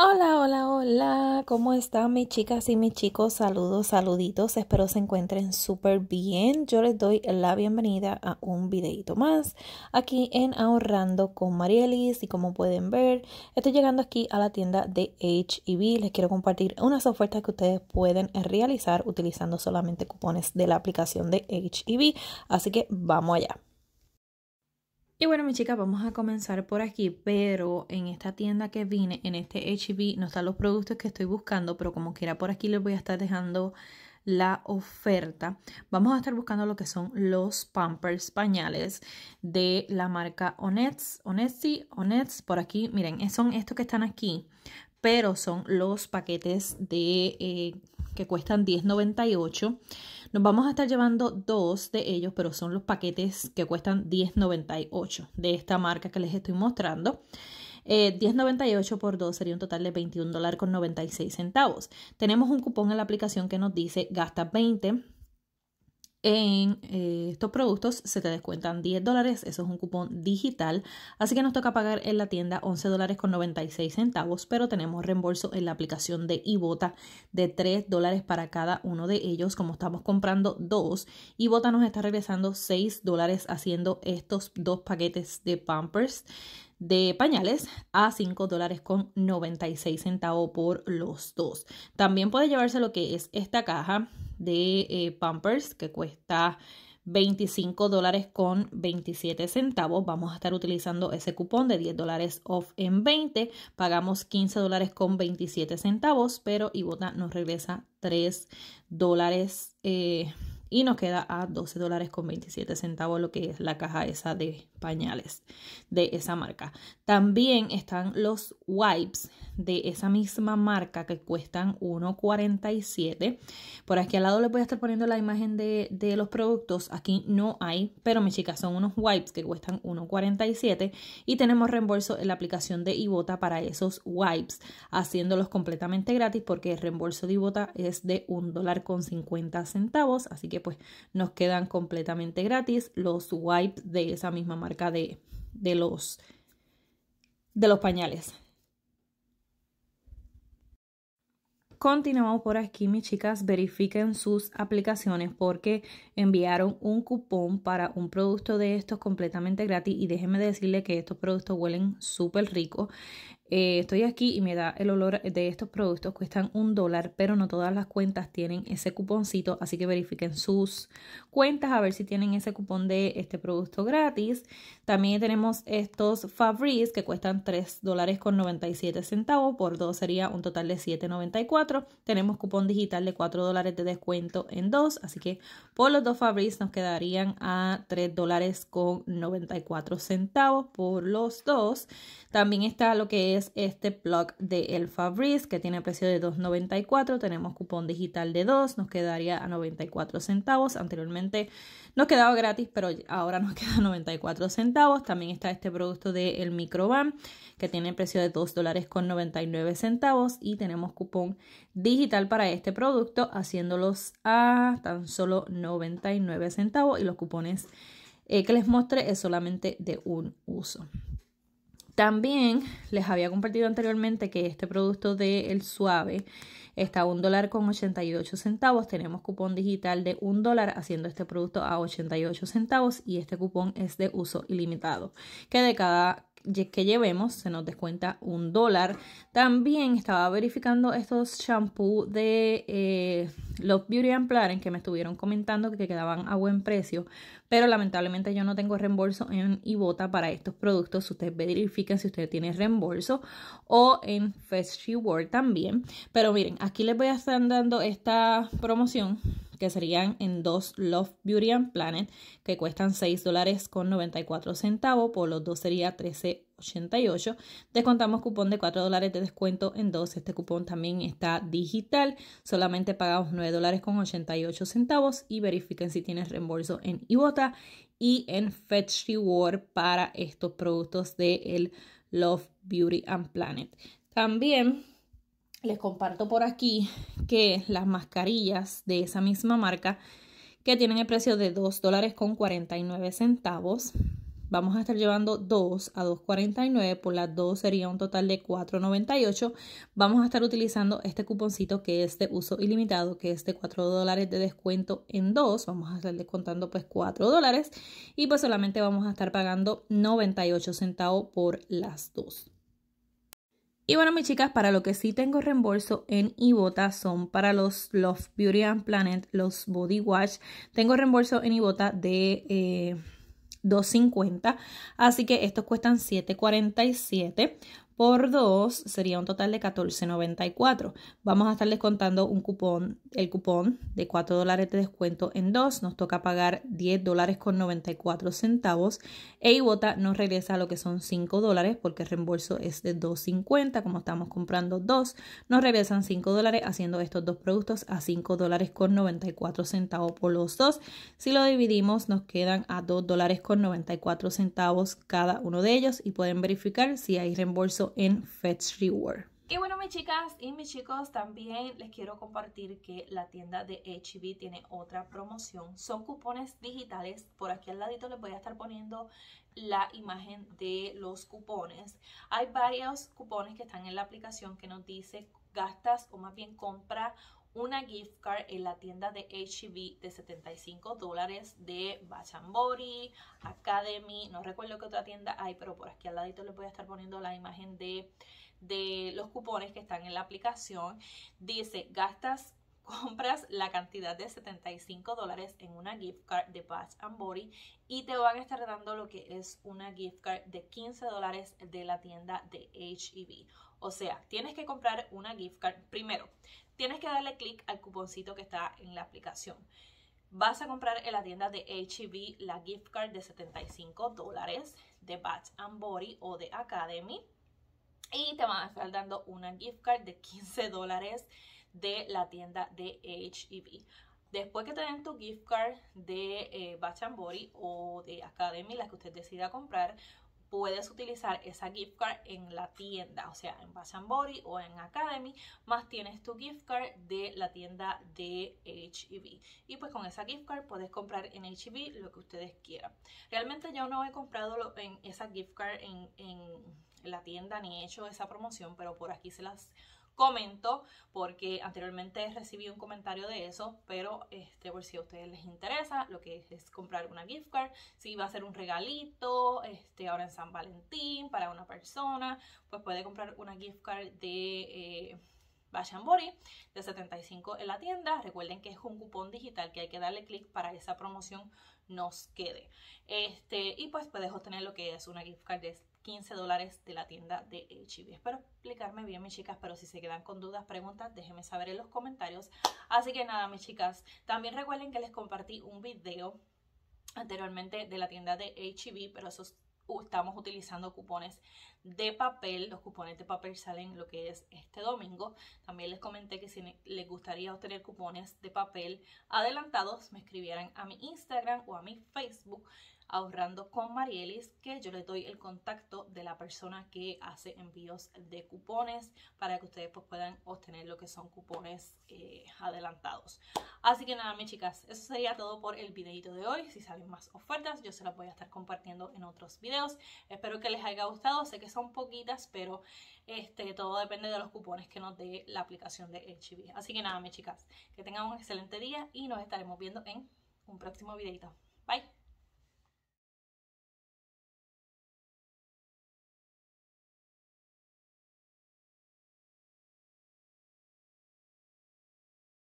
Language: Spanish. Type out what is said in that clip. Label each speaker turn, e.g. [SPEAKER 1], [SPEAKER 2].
[SPEAKER 1] Hola, hola, hola, ¿cómo están mis chicas y mis chicos? Saludos, saluditos, espero se encuentren súper bien. Yo les doy la bienvenida a un videito más aquí en Ahorrando con Marielis y como pueden ver, estoy llegando aquí a la tienda de HEB. Les quiero compartir unas ofertas que ustedes pueden realizar utilizando solamente cupones de la aplicación de HEB, así que vamos allá. Y bueno, mis chicas, vamos a comenzar por aquí, pero en esta tienda que vine, en este HB, no están los productos que estoy buscando, pero como quiera por aquí les voy a estar dejando la oferta. Vamos a estar buscando lo que son los Pampers pañales de la marca Onets, Onetsi, Onets, por aquí, miren, son estos que están aquí, pero son los paquetes de... Eh, que cuestan $10.98. Nos vamos a estar llevando dos de ellos, pero son los paquetes que cuestan $10.98 de esta marca que les estoy mostrando. 10.98 eh, por dos sería un total de 21.96 dólares centavos. Tenemos un cupón en la aplicación que nos dice gasta 20 en eh, estos productos se te descuentan 10 dólares, eso es un cupón digital, así que nos toca pagar en la tienda 11 dólares con 96 centavos, pero tenemos reembolso en la aplicación de Ibota de 3 dólares para cada uno de ellos, como estamos comprando dos, Ibota nos está regresando 6 dólares haciendo estos dos paquetes de Pampers de pañales a 5 dólares con 96 centavos por los dos. También puede llevarse lo que es esta caja de Pumpers eh, Pampers que cuesta 25 dólares con 27 centavos. Vamos a estar utilizando ese cupón de 10 dólares off en 20. Pagamos 15 dólares con 27 centavos, pero Ibota nos regresa 3 dólares. Eh, y nos queda a 12 dólares con 27 centavos lo que es la caja esa de pañales de esa marca. También están los wipes de esa misma marca que cuestan 1.47. Por aquí al lado les voy a estar poniendo la imagen de, los productos. Aquí no hay, pero mis chicas son unos wipes que cuestan 1.47 y tenemos reembolso en la aplicación de Ibota para esos wipes, haciéndolos completamente gratis porque el reembolso de Ibota es de $1.50 dólar con 50 centavos, así que pues nos quedan completamente gratis los wipes de esa misma marca de, de los, de los pañales. Continuamos por aquí, mis chicas. Verifiquen sus aplicaciones porque enviaron un cupón para un producto de estos completamente gratis. Y déjenme decirle que estos productos huelen súper ricos eh, estoy aquí y me da el olor de estos productos. Cuestan un dólar, pero no todas las cuentas tienen ese cuponcito. Así que verifiquen sus cuentas a ver si tienen ese cupón de este producto gratis. También tenemos estos Fabrice que cuestan 3 dólares con 97 centavos. Por dos sería un total de 7.94. Tenemos cupón digital de 4 dólares de descuento en dos, Así que por los dos Fabrice nos quedarían a 3 dólares con 94 centavos por los dos. También está lo que es este plug de El Fabriz que tiene precio de 2.94. Tenemos cupón digital de 2, nos quedaría a 94 centavos. Anteriormente nos quedaba gratis, pero ahora nos queda 94 centavos. También está este producto de El Microban que tiene precio de 2 dólares con 99 centavos y tenemos cupón digital para este producto haciéndolos a tan solo 99 centavos y los cupones eh, que les mostré es solamente de un uso. También les había compartido anteriormente que este producto de El Suave Está a un dólar con 88 centavos. Tenemos cupón digital de un dólar haciendo este producto a 88 centavos y este cupón es de uso ilimitado, que de cada que llevemos se nos descuenta un dólar. También estaba verificando estos shampoos de eh, Love Beauty and Planet que me estuvieron comentando que quedaban a buen precio, pero lamentablemente yo no tengo reembolso en Ibota para estos productos. Ustedes verifiquen si usted tiene reembolso o en Fetch World también. Pero miren, Aquí les voy a estar dando esta promoción que serían en dos Love Beauty and Planet que cuestan $6.94 dólares con centavos, por los dos sería 13.88. Descontamos cupón de 4 dólares de descuento en dos. Este cupón también está digital, solamente pagamos $9.88 dólares con 88 centavos y verifiquen si tienes reembolso en Ibota y en Fetch Reward para estos productos de el Love Beauty and Planet. También les comparto por aquí que las mascarillas de esa misma marca que tienen el precio de 2 dólares con 49 centavos. Vamos a estar llevando 2 a 2.49, por las 2 sería un total de 4.98. Vamos a estar utilizando este cuponcito que es de uso ilimitado, que es de 4 dólares de descuento en 2. Vamos a estar descontando pues 4 dólares y pues solamente vamos a estar pagando 98 centavos por las 2. Y bueno, mis chicas, para lo que sí tengo reembolso en Ibota son para los Love Beauty and Planet, los Body Wash. Tengo reembolso en Ibota de 2.50, eh, así que estos cuestan 7.47 por 2 sería un total de 14.94. Vamos a estar descontando un cupón, el cupón de 4 dólares de descuento en 2. Nos toca pagar 10 dólares con 94 centavos. E Ibota nos regresa a lo que son 5 dólares porque el reembolso es de 2.50. Como estamos comprando 2, nos regresan 5 dólares haciendo estos dos productos a 5 dólares con 94 centavos por los dos. Si lo dividimos nos quedan a 2 dólares con 94 centavos cada uno de ellos y pueden verificar si hay reembolso en Fetch Reward. Y bueno, mis chicas y mis chicos, también les quiero compartir que la tienda de HB e tiene otra promoción. Son cupones digitales. Por aquí al ladito les voy a estar poniendo la imagen de los cupones. Hay varios cupones que están en la aplicación que nos dice gastas o más bien compra una gift card en la tienda de HB e de 75 dólares de Body, Academy, no recuerdo qué otra tienda hay, pero por aquí al ladito les voy a estar poniendo la imagen de, los cupones que están en la aplicación. Dice, gastas compras la cantidad de 75 dólares en una gift card de Batch Body y te van a estar dando lo que es una gift card de 15 dólares de la tienda de HEB. O sea, tienes que comprar una gift card. Primero, tienes que darle clic al cuponcito que está en la aplicación. Vas a comprar en la tienda de HEB la gift card de 75 dólares de Batch and Body o de Academy. Y te van a estar dando una gift card de 15 dólares de la tienda de HEB. Después que te den tu gift card de eh, Batch and Body o de Academy, la que usted decida comprar, puedes utilizar esa gift card en la tienda, o sea, en Bass Body o en Academy, más tienes tu gift card de la tienda de HEB. Y pues con esa gift card puedes comprar en HEB lo que ustedes quieran. Realmente yo no he comprado en esa gift card en, en la tienda ni he hecho esa promoción, pero por aquí se las comento porque anteriormente recibí un comentario de eso, pero este, por si a ustedes les interesa, lo que es, comprar una gift card, si va a ser un regalito, este, ahora en San Valentín para una persona, pues puede comprar una gift card de... Eh, Bash Body de 75 en la tienda. Recuerden que es un cupón digital que hay que darle clic para que esa promoción nos quede. Este, y pues puedes obtener lo que es una gift card de 15 dólares de la tienda de HB. Espero explicarme bien, mis chicas, pero si se quedan con dudas, preguntas, déjenme saber en los comentarios. Así que nada, mis chicas, también recuerden que les compartí un video anteriormente de la tienda de HB, pero eso estamos utilizando cupones de papel. Los cupones de papel salen lo que es este domingo. También les comenté que si les gustaría obtener cupones de papel adelantados, me escribieran a mi Instagram o a mi Facebook ahorrando con Marielis, que yo les doy el contacto de la persona que hace envíos de cupones para que ustedes pues, puedan obtener lo que son cupones eh, adelantados. Así que nada, mis chicas, eso sería todo por el videito de hoy. Si salen más ofertas, yo se las voy a estar compartiendo en otros videos. Espero que les haya gustado. Sé que son poquitas, pero este, todo depende de los cupones que nos dé la aplicación de HB. Así que nada, mis chicas, que tengan un excelente día y nos estaremos viendo en un próximo videito. Bye.